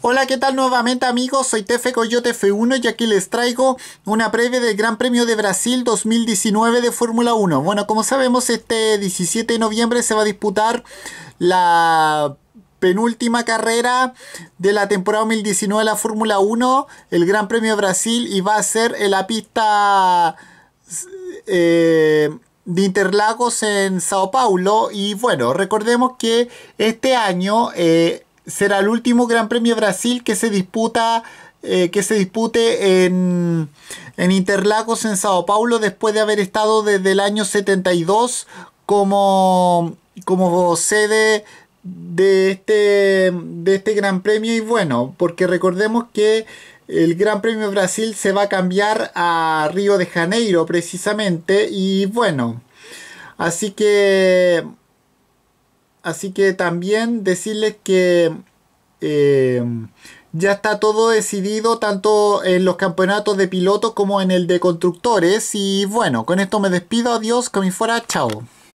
Hola, ¿qué tal nuevamente amigos? Soy Tefe Coyote F1 y aquí les traigo una previa del Gran Premio de Brasil 2019 de Fórmula 1. Bueno, como sabemos, este 17 de noviembre se va a disputar la penúltima carrera de la temporada 2019 de la Fórmula 1, el Gran Premio de Brasil, y va a ser en la pista... Eh, de Interlagos en Sao Paulo y bueno recordemos que este año eh, será el último Gran Premio Brasil que se disputa eh, que se dispute en, en, Interlagos en Sao Paulo después de haber estado desde el año 72 como, como sede de este, de este Gran Premio y bueno, porque recordemos que el Gran Premio Brasil se va a cambiar a Río de Janeiro precisamente y bueno, así que Así que también decirles que eh, ya está todo decidido tanto en los campeonatos de pilotos como en el de constructores. Y bueno, con esto me despido. Adiós, con fuera. Chao.